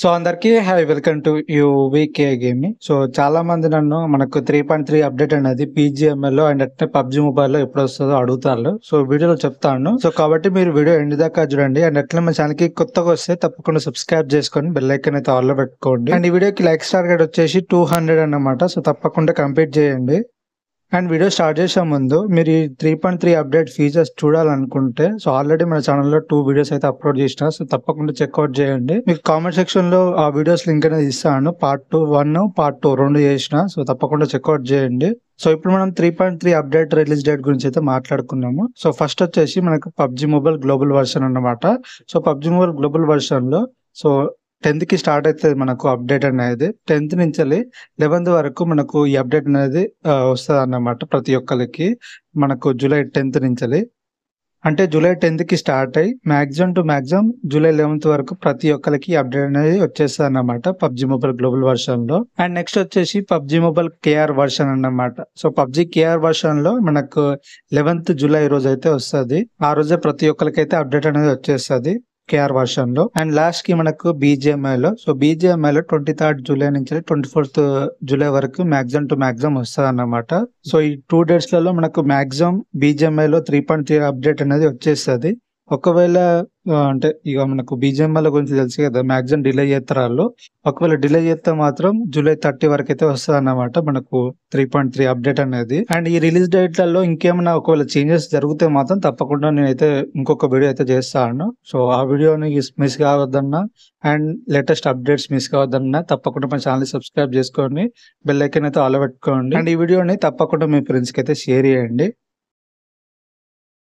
so అందరికీ hi welcome to U VK game so చాలా మంది నన్ను మనకు త్రీ పాయింట్ త్రీ అప్డేట్ అనేది పీజీఎంఎల్లో అండ్ అట్నే పబ్జి మొబైల్లో ఎప్పుడు వస్తుందో అడుగుతారు సో వీడియోలో చెప్తాను సో కాబట్టి మీరు వీడియో ఎండ్ దాకా చూడండి అండ్ అట్లే మా ఛానల్కి కొత్తగా వస్తే తప్పకుండా సబ్స్క్రైబ్ చేసుకొని బెల్ ఐకన్ అయితే ఆల్లో పెట్టుకోండి అండ్ ఈ వీడియోకి లైక్ గైడ్ వచ్చేసి టూ హండ్రెడ్ అన్నమాట సో తప్పకుండా కంప్లీట్ చేయండి అండ్ వీడియో స్టార్ట్ చేసే ముందు మీరు ఈ three point three update features చూడాలనుకుంటే సో ఆల్రెడీ మన ఛానల్లో టూ వీడియోస్ అయితే అప్లోడ్ చేసిన సో తప్పకుండా చెక్అవుట్ చేయండి మీకు కామెంట్ సెక్షన్ లో ఆ వీడియోస్ లింక్ అనేది ఇస్తాను part two one part two రెండు చేసిన సో తప్పకుండా చెక్అవుట్ చేయండి సో ఇప్పుడు మనం three point three update release date గురించి అయితే మాట్లాడుకున్నాము సో ఫస్ట్ వచ్చేసి మనకు పబ్జి మొబైల్ గ్లోబల్ వర్షన్ అనమాట so PUBG mobile global version లో సో టెన్త్కి స్టార్ట్ అవుతుంది మనకు అప్డేట్ అనేది టెన్త్ నుంచి లెవెన్త్ వరకు మనకు ఈ అప్డేట్ అనేది వస్తుంది అన్నమాట ప్రతి ఒక్కరికి మనకు జూలై టెన్త్ నుంచి అంటే జూలై టెన్త్కి స్టార్ట్ అయ్యి maximum to maximum July eleventh వరకు ప్రతి ఒక్కరికి అప్డేట్ అనేది వచ్చేస్తుంది అన్నమాట పబ్జి మొబైల్ గ్లోబల్ వర్షన్ లో అండ్ నెక్స్ట్ వచ్చేసి పబ్జి మొబైల్ కేఆర్ వర్షన్ అన్నమాట సో పబ్జి కేఆర్ వర్షన్ లో మనకు లెవెన్త్ జూలై రోజు అయితే వస్తుంది ఆ రోజే ప్రతి ఒక్కరికి అయితే అప్డేట్ అనేది వచ్చేస్తుంది కేఆర్ వర్షన్ లో అండ్ లాస్ట్ కి మనకు బీజేఎంఐ లో సో బీజేఎంఐ లో ట్వంటీ థర్డ్ జూలై నుంచి ట్వంటీ ఫోర్త్ జూలై వరకు మ్యాక్సిమం టు మ్యాక్సిమం వస్తుంది అన్నమాట సో ఈ టూ డేస్ లలో మనకు మ్యాక్సిమం బీజేఎంఐ లో త్రీ పాయింట్ త్రీ అప్డేట్ అనేది వచ్చేస్తుంది ఒకవేళ అంటే ఇక మనకు బీజేఎంఎల్ గురించి తెలుసు కదా మ్యాక్సిమం డిలే చేస్తారు ఒకవేళ డిలే చేస్తే మాత్రం జూలై థర్టీ వరకు అయితే వస్తుంది అన్నమాట మనకు త్రీ పాయింట్ త్రీ అప్డేట్ అనేది అండ్ ఈ రిలీజ్ డేట్లలో ఇంకేమైనా ఒకవేళ చేంజెస్ జరిగితే మాత్రం తప్పకుండా నేనైతే ఇంకొక వీడియో అయితే చేస్తాను సో ఆ వీడియోని మిస్ కావద్దన్నా అండ్ లేటెస్ట్ అప్డేట్స్ మిస్ కావద్దన్నా తప్పకుండా మన ఛానల్ సబ్స్క్రైబ్ చేసుకోండి బెల్ ఐకన్ అయితే ఆలో పెట్టుకోండి అండ్ ఈ వీడియోని తప్పకుండా మీ ఫ్రెండ్స్కి అయితే షేర్ చేయండి